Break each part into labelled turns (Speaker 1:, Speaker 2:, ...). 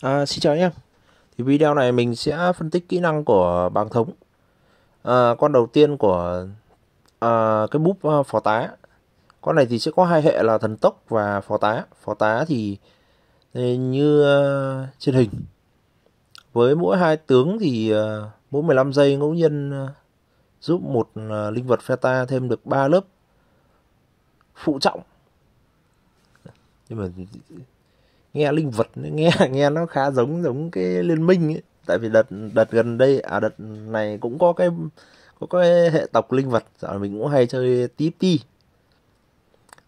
Speaker 1: À, xin chào anh em thì video này mình sẽ phân tích kỹ năng của bàng thống à, con đầu tiên của à, cái búp à, phó tá con này thì sẽ có hai hệ là thần tốc và phó tá phó tá thì như uh, trên hình với mỗi hai tướng thì uh, mỗi 15 giây ngẫu nhiên uh, giúp một uh, linh vật phe ta thêm được 3 lớp phụ trọng nhưng mà nghe linh vật nghe nghe nó khá giống giống cái liên minh ấy. tại vì đợt đợt gần đây à đợt này cũng có cái có cái hệ tộc linh vật giờ mình cũng hay chơi tí ti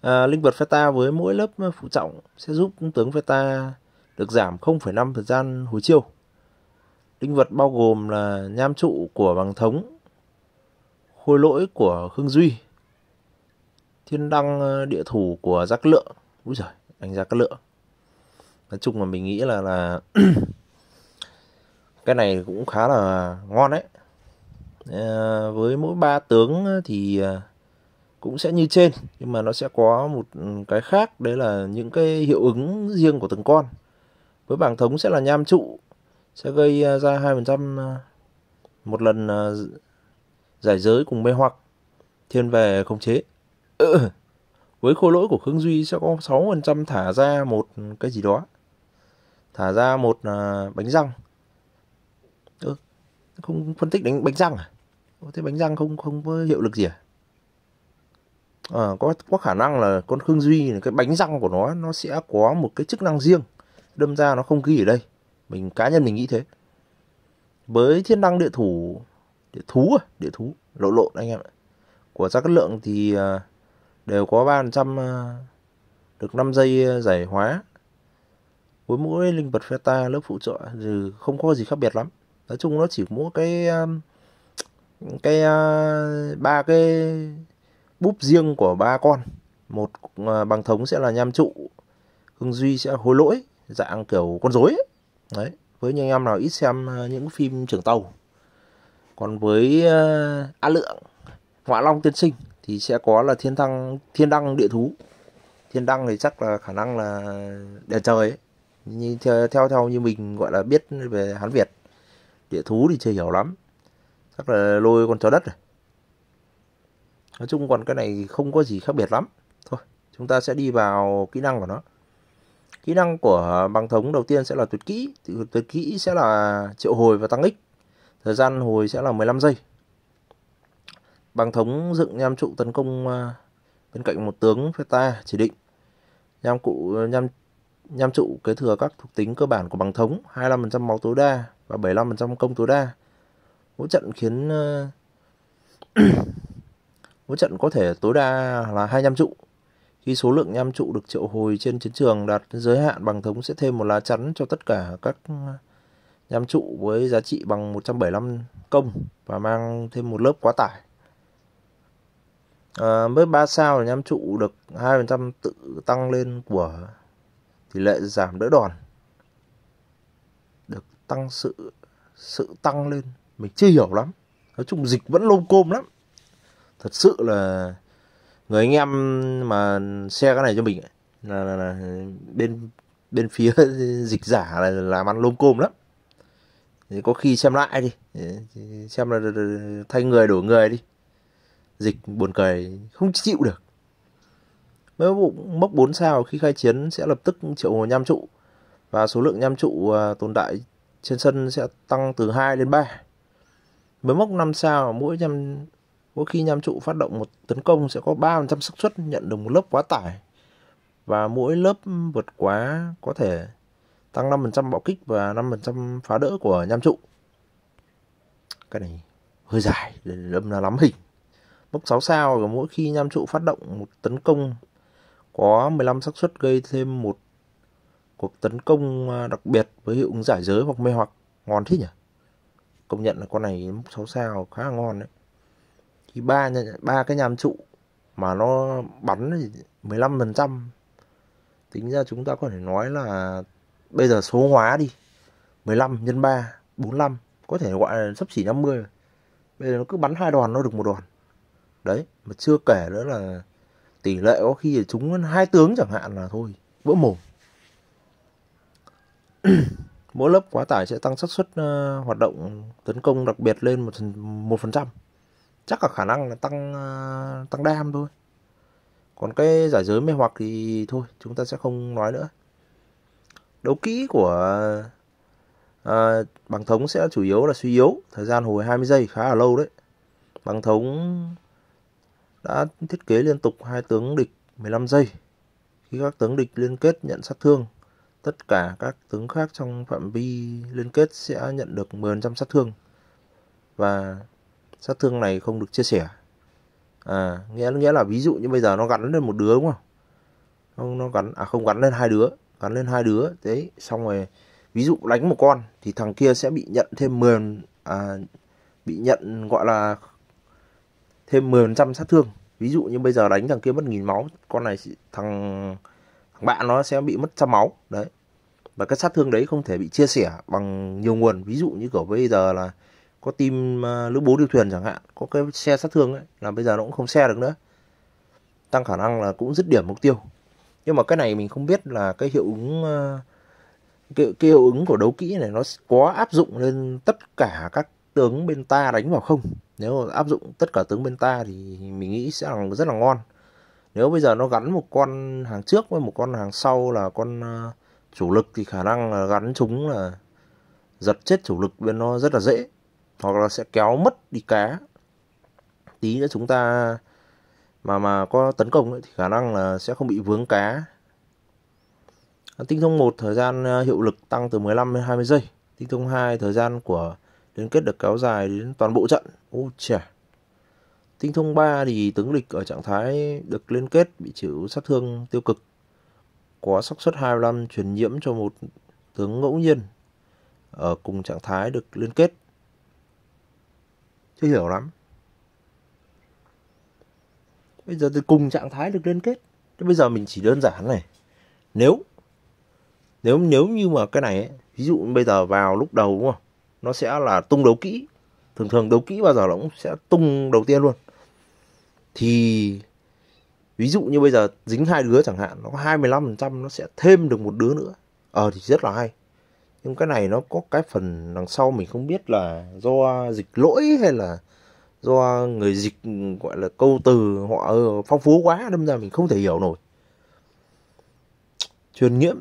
Speaker 1: à, linh vật feta với mỗi lớp phụ trọng sẽ giúp tướng feta được giảm 0,5 thời gian hồi chiêu linh vật bao gồm là nham trụ của bằng thống khôi lỗi của khương duy thiên đăng ờ, địa thủ của giác lượng úi giời anh giác lượng nói chung là mình nghĩ là là cái này cũng khá là ngon đấy à, với mỗi ba tướng thì ờ, cũng sẽ như trên nhưng mà nó sẽ có một ừ, cái khác đấy là những cái hiệu ứng riêng của từng con với bảng thống sẽ là nham trụ sẽ gây ờ, ra hai phần trăm một lần giải giới cùng mê hoặc thiên về không chế ừ. với khôi lỗi của khương duy sẽ có sáu phần trăm thả ra một cái gì đó thả ra một à, bánh răng ừ, không phân tích đánh bánh răng à thế bánh răng không không có hiệu lực gì à, à có có khả năng là con khương duy cái bánh răng của nó nó sẽ có một cái chức năng riêng đâm ra nó không ghi ở đây mình cá nhân mình nghĩ thế với thiên năng địa thủ địa thú à địa thú lộ lộ anh em ạ của gia cát lượng thì à, đều có ba trăm à, được 5 giây giải hóa với mỗi linh vật feta lớp phụ trợ thì không có gì khác biệt lắm nói chung nó chỉ mỗi cái um, cái uh, ba cái búp riêng của ba con một uh, bằng thống sẽ là nham trụ hương duy sẽ hối lỗi dạng kiểu con rối đấy với những anh em nào ít xem uh, những phim trưởng tàu còn với a lượng ngoại long tiên sinh thì sẽ có là thiên thăng thiên đăng địa thú thiên đăng thì chắc là khả năng là đèn trời ấy như theo, theo theo như mình gọi là biết về hán việt địa thú thì chưa hiểu lắm chắc là lôi con chó đất rồi nói chung còn cái này không có gì khác biệt lắm thôi chúng ta sẽ đi vào kỹ năng của nó kỹ năng của băng thống đầu tiên sẽ là tuyệt kỹ tuyệt kỹ sẽ là triệu hồi và tăng ích thời gian hồi sẽ là 15 giây băng thống dựng nham trụ tấn công à, bên cạnh một tướng phép ta chỉ định nham cụ nham nham trụ kế thừa các thuộc tính cơ bản của bằng thống 25% máu tối đa và 75% công tối đa. Mỗi trận khiến ờ, mỗi trận có thể tối đa là hai nham trụ. Khi số lượng nham trụ được triệu hồi trên chiến trường đạt giới hạn bằng thống sẽ thêm một lá chắn cho tất cả các ờ, nham trụ với giá trị bằng 175 công và mang thêm một lớp quá tải. À, mới 3 sao là trụ được 2% tự tăng lên của tỷ lệ giảm đỡ đòn được tăng sự sự tăng lên mình chưa hiểu lắm nói chung dịch vẫn lôm côm lắm thật sự là người anh em mà xe cái này cho mình là, là, là bên bên phía dịch giả là làm ăn lôm côm lắm thì có khi xem lại đi xem là thay người đổi người đi dịch buồn cười không chịu được Máy mốc 4 sao khi khai chiến sẽ lập tức triệu hồi nham trụ và số lượng nham trụ à, tồn tại trên sân sẽ tăng từ 2 đến 3. Với mốc 5 sao mỗi nham mỗi khi nham trụ phát động một tấn công sẽ có 3% xác suất nhận được một lớp quá tải và mỗi lớp vượt quá có thể tăng 5% bạo kích và 5% phá đỡ của nham trụ. Cái này hơi dài, đâm là lắm hình. Mốc 6 sao mỗi khi nham trụ phát động một tấn công có 15 xác suất gây thêm một cuộc tấn công à, đặc biệt với hiệu ứng giải giới hoặc mê hoặc ngon thế nhỉ công nhận là con này mốc 6 sao khá là ngon đấy thì ba ba cái nhàm trụ mà nó bắn 15 phần trăm tính ra chúng ta có thể nói là bây giờ số hóa đi 15 nhân 3 45 có thể gọi là sắp xỉ 50 bây giờ nó cứ bắn hai đoàn nó được một đoàn đấy mà chưa kể nữa là tỷ lệ có khi là trúng hai tướng chẳng hạn là thôi vỡ mồm mỗi lớp quá tải sẽ tăng xác suất uh, hoạt động tấn công đặc biệt lên một một phần trăm chắc là khả năng là tăng uh, tăng đam thôi còn cái giải giới mê hoặc thì thôi chúng ta sẽ không nói nữa đấu kỹ của uh, ờ, bằng thống sẽ chủ yếu là suy yếu thời gian hồi 20 giây khá là lâu đấy bằng thống đã thiết kế liên tục hai tướng địch 15 giây. Khi các tướng địch liên kết nhận sát thương, tất cả các tướng khác trong phạm vi liên kết sẽ nhận được 10% sát thương. Và sát thương này không được chia sẻ. À, nghĩa nghĩa là ví dụ như bây giờ nó gắn lên một đứa đúng không? Không nó gắn à không gắn lên hai đứa, gắn lên hai đứa thế xong rồi ví dụ đánh một con thì thằng kia sẽ bị nhận thêm 10 à, bị nhận gọi là thêm 10% sát thương ví dụ như bây giờ đánh thằng kia mất nghìn máu con này thằng thằng bạn nó sẽ bị mất trăm máu đấy và cái sát thương đấy không thể bị chia sẻ bằng nhiều nguồn ví dụ như kiểu bây giờ là có team uh, lữ bố điêu thuyền chẳng hạn có cái xe sát thương ấy là bây giờ nó cũng không xe được nữa tăng khả năng là cũng dứt điểm mục tiêu nhưng mà cái này mình không biết là cái hiệu ứng à, cái, cái hiệu ứng của đấu kỹ này nó có áp dụng lên tất cả các tướng bên ta đánh vào không nếu áp dụng tất cả tướng bên ta thì mình nghĩ sẽ là rất là ngon nếu bây giờ nó gắn một con hàng trước với một con hàng sau là con ờ, chủ lực thì khả năng là gắn chúng là giật chết chủ lực bên nó rất là dễ hoặc là sẽ kéo mất đi cá tí nữa chúng ta mà mà có tấn công ấy, thì khả năng là sẽ không bị vướng cá tinh thông một thời gian ờ, hiệu lực tăng từ 15 đến 20 giây tinh thông 2 thời gian của Liên kết được kéo dài đến toàn bộ trận. Ô chà. Tinh thông 3 thì tướng địch ở trạng thái được liên kết bị chịu sát thương tiêu cực. Có xác suất 25 truyền nhiễm cho một tướng ngẫu nhiên ở cùng trạng thái được liên kết. Chưa hiểu lắm. Bây giờ thì cùng trạng thái được liên kết. Thế bây giờ mình chỉ đơn giản này. Nếu nếu nếu như mà cái này ấy, ví dụ bây giờ vào lúc đầu đúng không? nó sẽ là tung đấu kỹ thường thường đấu kỹ bao giờ nó cũng sẽ tung đầu tiên luôn thì ví dụ như bây giờ dính hai đứa chẳng hạn nó có 25% nó sẽ thêm được một đứa nữa ờ thì rất là hay nhưng cái này nó có cái phần đằng sau mình không biết là do dịch lỗi hay là do người dịch gọi là câu từ họ phong phú quá đâm ra mình không thể hiểu nổi truyền nhiễm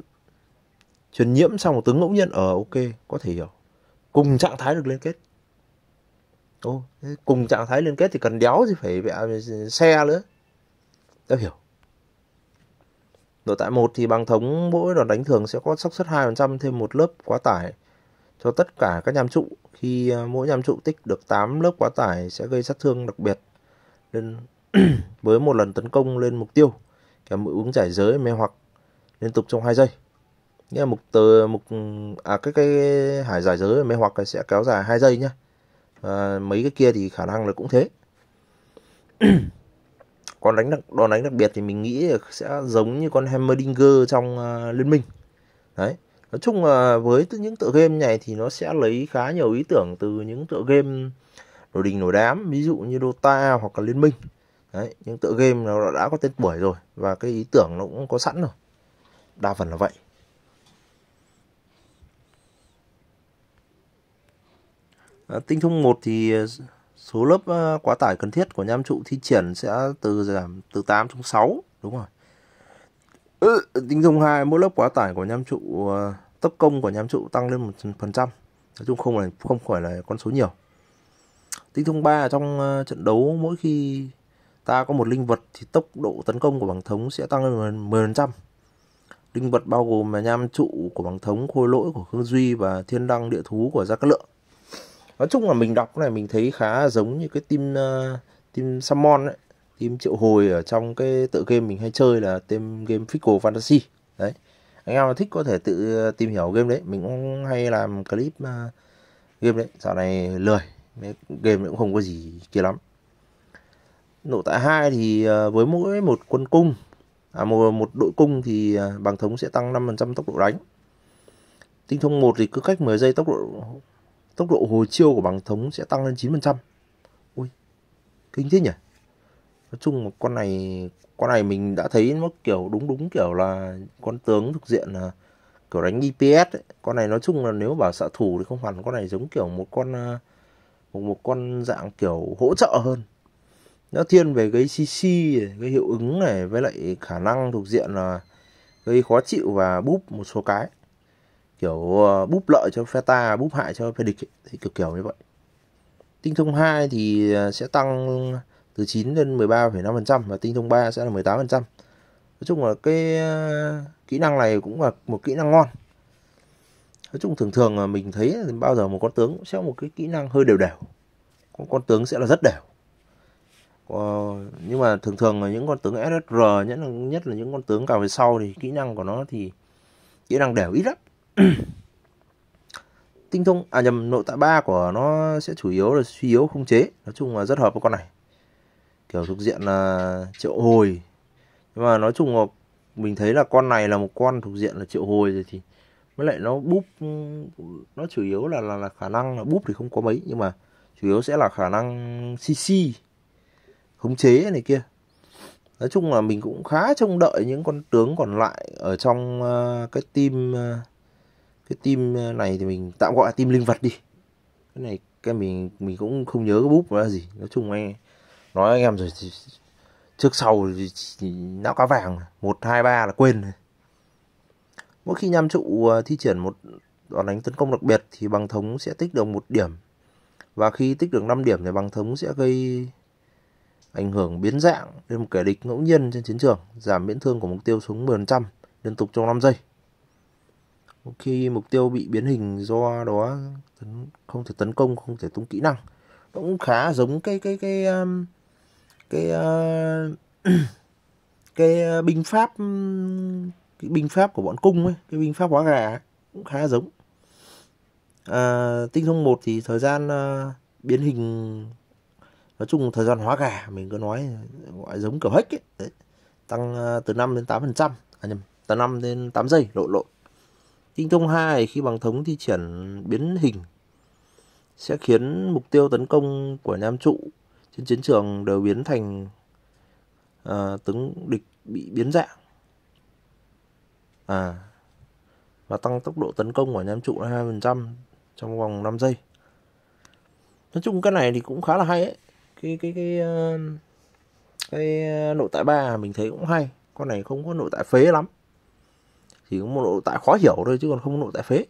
Speaker 1: truyền nhiễm xong một tướng ngẫu nhiên ờ ok có thể hiểu cùng trạng thái được liên kết Ô, cùng trạng thái liên kết thì cần đéo gì phải xe nữa đã hiểu nội tại một thì bằng thống mỗi đòn đánh thường sẽ có xác suất 2% thêm một lớp quá tải cho tất cả các nhám trụ khi à, mỗi nhám trụ tích được 8 lớp quá tải sẽ gây sát thương đặc biệt lên với một lần tấn công lên mục tiêu kèm mũi uống giải giới mê hoặc liên tục trong 2 giây nghĩa là mục từ mục à cái cái hải giải giới mê hoặc sẽ kéo dài hai giây nhá à, mấy cái kia thì khả năng là cũng thế còn đánh đặc đòn đánh đặc biệt thì mình nghĩ sẽ giống như con Hammerdinger trong uh, liên minh đấy nói chung là với những tựa game này thì nó sẽ lấy khá nhiều ý tưởng từ những tựa game nổi đình nổi đám ví dụ như Dota hoặc là liên minh đấy những tựa game nó đã có tên tuổi rồi và cái ý tưởng nó cũng có sẵn rồi đa phần là vậy Ờ, tinh thông một thì ờ, số lớp ờ, quá tải cần thiết của nham trụ thi triển sẽ từ giảm từ 8 xuống 6, đúng rồi. Ừ, tinh thông hai mỗi lớp quá tải của nham trụ tốc công của nham trụ tăng lên một phần trăm. Nói chung không là không phải là con số nhiều. Tinh thông 3 trong trận đấu mỗi khi ta có một linh vật thì tốc độ tấn công của bằng thống sẽ tăng lên 10%. Linh vật bao gồm là nham trụ của bằng thống, khôi lỗi của Khương Duy và thiên đăng địa thú của Gia Cát Lượng nói chung là mình đọc này mình thấy khá giống như cái team uh, team summon ấy team triệu hồi ở trong cái tựa game mình hay chơi là team game Fickle Fantasy đấy anh em thích có thể tự tìm hiểu game đấy mình cũng hay làm clip uh, game đấy dạo này lười game cũng không có gì kia lắm nộ tại hai thì ờ, với mỗi một quân cung à, một, một đội cung thì bằng thống sẽ tăng 5% tốc độ đánh tinh thông một thì cứ cách 10 giây tốc độ tốc độ hồi chiêu của bằng thống sẽ tăng lên 9%. Ui, kinh thế nhỉ? Nói chung một con này con này mình đã thấy nó kiểu đúng đúng kiểu là con tướng thuộc diện là kiểu đánh dps ấy. Con này nói chung là nếu bảo xạ thủ thì không hẳn con này giống kiểu một con à, một, một con dạng kiểu hỗ trợ hơn. Nó thiên về gây CC, cái hiệu ứng này với lại khả năng thuộc diện là gây khó chịu và búp một số cái kiểu ờ, búp lợi cho Feta, búp hại cho phe địch ấy. thì kiểu kiểu như vậy. Tinh thông 2 thì ờ, sẽ tăng từ 9 lên 13,5% và tinh thông 3 sẽ là 18%. Nói chung là cái ờ, kỹ năng này cũng là một kỹ năng ngon. Nói chung thường thường là mình thấy bao giờ một con tướng sẽ có một cái kỹ năng hơi đều đều. Con, con tướng sẽ là rất đều. nhưng mà thường thường là những con tướng SSR nhất là, nhất là những con tướng càng về sau thì kỹ năng của nó thì kỹ năng đều ít lắm tinh thông à nhầm nội tại ba của nó sẽ chủ yếu là suy yếu không chế nói chung là rất hợp với con này kiểu thuộc diện là triệu hồi nhưng mà nói chung là mình thấy là con này là một con thuộc diện là triệu hồi rồi thì với lại nó búp nó chủ yếu là là, là khả năng là búp thì không có mấy nhưng mà chủ yếu sẽ là khả năng cc khống chế này kia nói chung là mình cũng khá trông đợi những con tướng còn lại ở trong uh, cái team uh, cái team ờ, này thì mình tạm gọi là team linh vật đi cái này cái mình mình cũng không nhớ cái búp là gì nói chung anh nói anh em rồi thì trước sau thì não cá vàng một hai ba là quên mỗi khi nham trụ ờ, thi triển một đòn đánh tấn công đặc biệt thì bằng thống sẽ tích được một điểm và khi tích được 5 điểm thì bằng thống sẽ gây ảnh hưởng biến dạng lên một kẻ địch ngẫu nhiên trên chiến trường giảm miễn thương của mục tiêu xuống 10% liên tục trong 5 giây khi mục tiêu bị biến hình do đó không thể tấn công không thể tung kỹ năng nó cũng khá giống cái cái cái um, cái uh, cái, cái uh, binh pháp um, cái binh pháp của bọn cung ấy cái binh pháp hóa gà cũng khá giống à, tinh thông một thì thời gian uh, biến hình nói chung thời gian hóa gà mình cứ nói gọi giống kiểu hack ấy Đấy. tăng từ 5 đến 8 phần trăm à nhầm từ 5 đến 8 giây lộ lộ Tinh thông 2 khi bằng thống thi triển biến hình sẽ khiến mục tiêu tấn công của nam trụ trên chiến trường đều biến thành à, tướng địch bị biến dạng. À, và tăng tốc độ tấn công của nam trụ 2% trong vòng 5 giây. Nói chung cái này thì cũng khá là hay ấy. Cái cái cái ờ, cái, cái ờ, nội tại ba mình thấy cũng hay. Con này không có nội tại phế lắm chỉ có một nội tại khó hiểu thôi chứ còn không có nội tại phế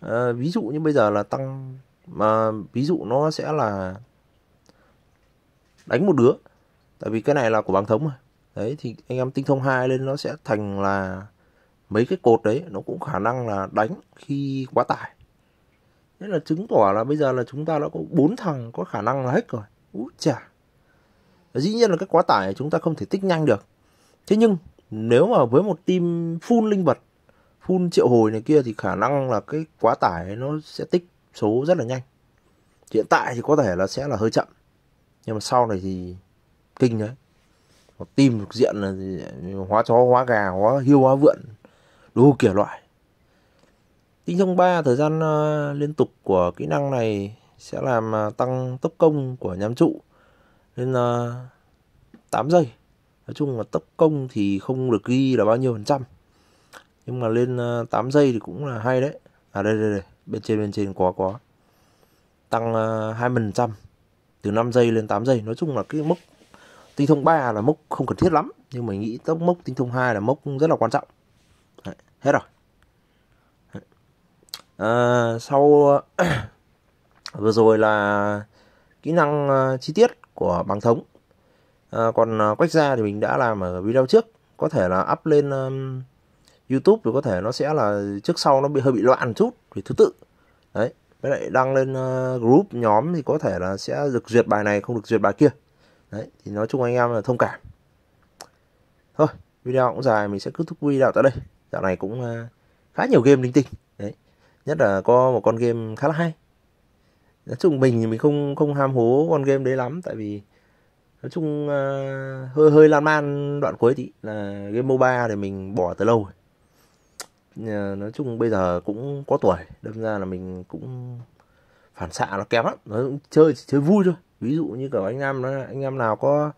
Speaker 1: à, ví dụ như bây giờ là tăng mà ví dụ nó sẽ là đánh một đứa tại vì cái này là của bảng thống mà đấy thì anh em tinh thông hai lên nó sẽ thành là mấy cái cột đấy nó cũng khả năng là đánh khi quá tải nên là chứng tỏ là bây giờ là chúng ta đã có bốn thằng có khả năng là hết rồi út chà dĩ nhiên là cái quá tải chúng ta không thể tích nhanh được thế nhưng nếu mà với một team full linh vật full triệu hồi này kia thì khả năng là cái quá tải nó sẽ tích số rất là nhanh hiện tại thì có thể là sẽ là hơi chậm nhưng mà sau này thì kinh đấy một team thuộc diện là hóa chó hóa gà hóa hiêu hóa vượn đủ kiểu loại tính trong 3 thời gian ờ, liên tục của kỹ năng này sẽ làm ờ, tăng tốc công của nhắm trụ lên 8 ờ, giây nói chung là tốc công thì không được ghi là bao nhiêu phần trăm nhưng mà lên 8 ờ, giây thì cũng là hay đấy à đây đây đây bên trên bên trên có có tăng ờ, hai phần trăm từ 5 giây lên 8 giây nói chung là cái mốc tinh thông 3 là mốc không cần thiết lắm nhưng mà nghĩ tốc mốc tinh thông 2 là mốc rất là quan trọng đấy, hết rồi à, sau vừa rồi là kỹ năng chi tiết của bằng thống à, còn à, quách ra thì mình đã làm ở video trước có thể là up lên um, YouTube thì có thể nó sẽ là trước sau nó bị hơi bị loạn chút vì thứ tự đấy với lại đăng lên uh, group nhóm thì có thể là sẽ được duyệt bài này không được duyệt bài kia đấy thì nói chung anh em là thông cảm thôi video cũng dài mình sẽ kết thúc video tại đây dạo này cũng uh, khá nhiều game linh tinh đấy nhất là có một con game khá là hay nói chung mình thì mình không không ham hố con game đấy lắm tại vì nói chung uh, hơi hơi lan man đoạn cuối thì là game MOBA thì mình bỏ từ lâu rồi ờ, nói chung bây giờ cũng có tuổi đâm ra là mình cũng phản xạ nó kém lắm nó cũng chơi chơi vui thôi ví dụ như kiểu anh em nó anh em nào có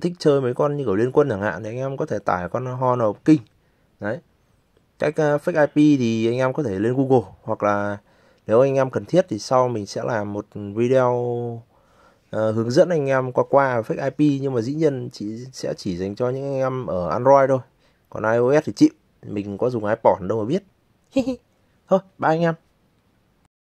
Speaker 1: thích chơi mấy con như kiểu liên quân chẳng hạn thì anh em có thể tải con Honor of King đấy cách uh, fake IP thì anh em có thể lên Google hoặc là nếu anh em cần thiết thì sau mình sẽ làm một video Ờ, hướng dẫn anh em qua qua fake IP nhưng mà dĩ nhiên chỉ sẽ chỉ dành cho những anh em ở Android thôi còn iOS thì chịu mình có dùng iPhone đâu mà biết thôi ba anh em